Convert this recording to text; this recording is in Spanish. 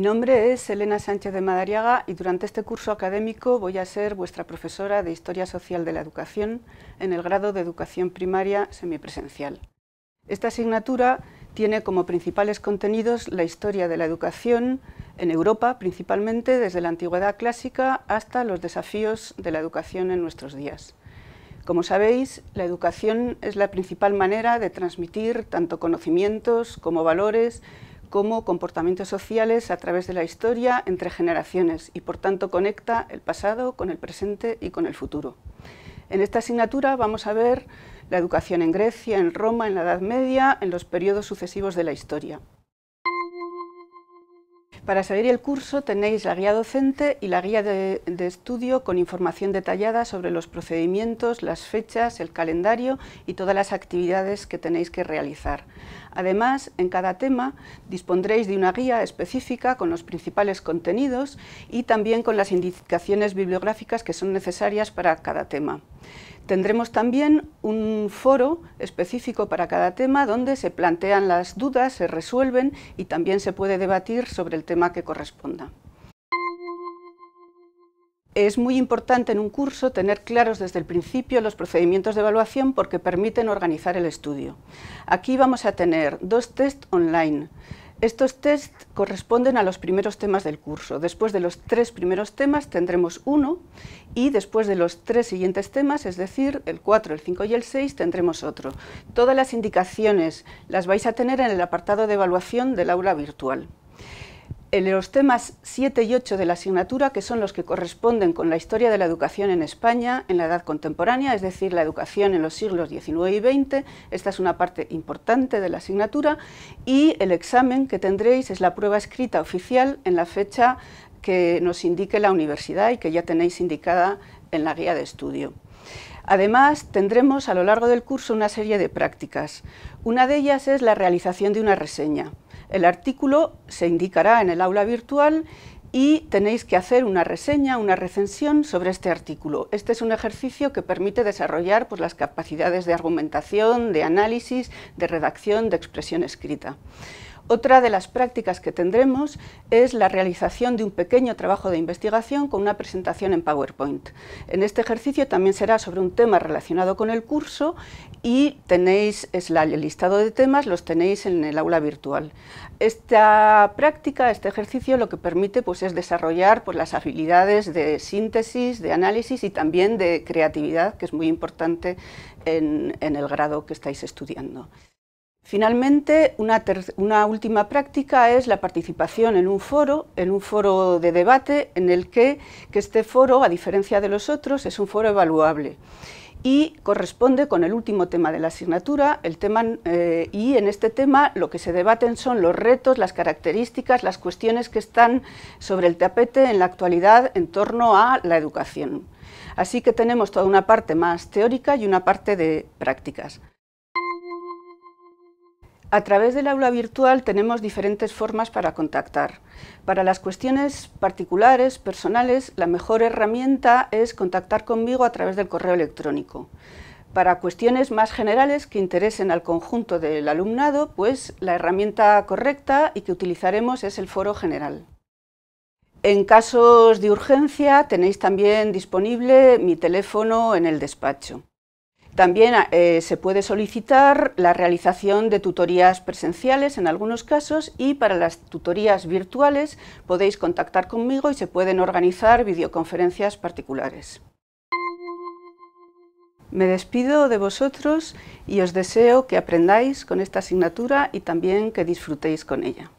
Mi nombre es Elena Sánchez de Madariaga y durante este curso académico voy a ser vuestra profesora de Historia Social de la Educación en el grado de Educación Primaria Semipresencial. Esta asignatura tiene como principales contenidos la historia de la educación en Europa, principalmente desde la antigüedad clásica hasta los desafíos de la educación en nuestros días. Como sabéis, la educación es la principal manera de transmitir tanto conocimientos como valores como comportamientos sociales a través de la historia entre generaciones y por tanto conecta el pasado con el presente y con el futuro. En esta asignatura vamos a ver la educación en Grecia, en Roma, en la Edad Media, en los periodos sucesivos de la historia. Para seguir el curso tenéis la guía docente y la guía de, estudio con información detallada sobre los procedimientos, las fechas, el calendario y todas las actividades que tenéis que realizar. Además, en cada tema dispondréis de una guía específica con los principales contenidos y también con las indicaciones bibliográficas que son necesarias para cada tema. Tendremos también un foro específico para cada tema donde se plantean las dudas, se resuelven y también se puede debatir sobre el tema que corresponda. Es muy importante en un curso tener claros desde el principio los procedimientos de evaluación porque permiten organizar el estudio. Aquí vamos a tener dos test online estos test corresponden a los primeros temas del curso. Después de los tres primeros temas tendremos uno y después de los tres siguientes temas, es decir, el 4, el 5 y el 6, tendremos otro. Todas las indicaciones las vais a tener en el apartado de evaluación del aula virtual los temas 7 y 8 de la asignatura, que son los que corresponden con la historia de la educación en España en la edad contemporánea, es decir, la educación en los siglos XIX y XX, esta es una parte importante de la asignatura, y el examen que tendréis es la prueba escrita oficial en la fecha que nos indique la universidad y que ya tenéis indicada en la guía de estudio. Además, tendremos a lo largo del curso una serie de prácticas. Una de ellas es la realización de una reseña. El artículo se indicará en el aula virtual y tenéis que hacer una reseña, una recensión sobre este artículo. Este es un ejercicio que permite desarrollar pues, las capacidades de argumentación, de análisis, de redacción, de expresión escrita. Otra de las prácticas que tendremos es la realización de un pequeño trabajo de investigación con una presentación en PowerPoint. En este ejercicio también será sobre un tema relacionado con el curso y tenéis el listado de temas, los tenéis en el aula virtual. Esta práctica, este ejercicio, lo que permite pues, es desarrollar pues, las habilidades de síntesis, de análisis y también de creatividad, que es muy importante en el grado que estáis estudiando. Finalmente, una, última práctica es la participación en un foro, en un foro de debate en el que, este foro, a diferencia de los otros, es un foro evaluable y corresponde con el último tema de la asignatura, eh, y en este tema lo que se debaten son los retos, las características, las cuestiones que están sobre el tapete en la actualidad en torno a la educación. Así que tenemos toda una parte más teórica y una parte de prácticas. A través del aula virtual tenemos diferentes formas para contactar. Para las cuestiones particulares, personales, la mejor herramienta es contactar conmigo a través del correo electrónico. Para cuestiones más generales que interesen al conjunto del alumnado, pues la herramienta correcta y que utilizaremos es el foro general. En casos de urgencia tenéis también disponible mi teléfono en el despacho. También ah, eh, se puede solicitar la realización de tutorías presenciales en algunos casos y para las tutorías virtuales podéis contactar conmigo y se pueden organizar videoconferencias particulares. Me despido de vosotros y os deseo que aprendáis con esta asignatura y también que disfrutéis con ella.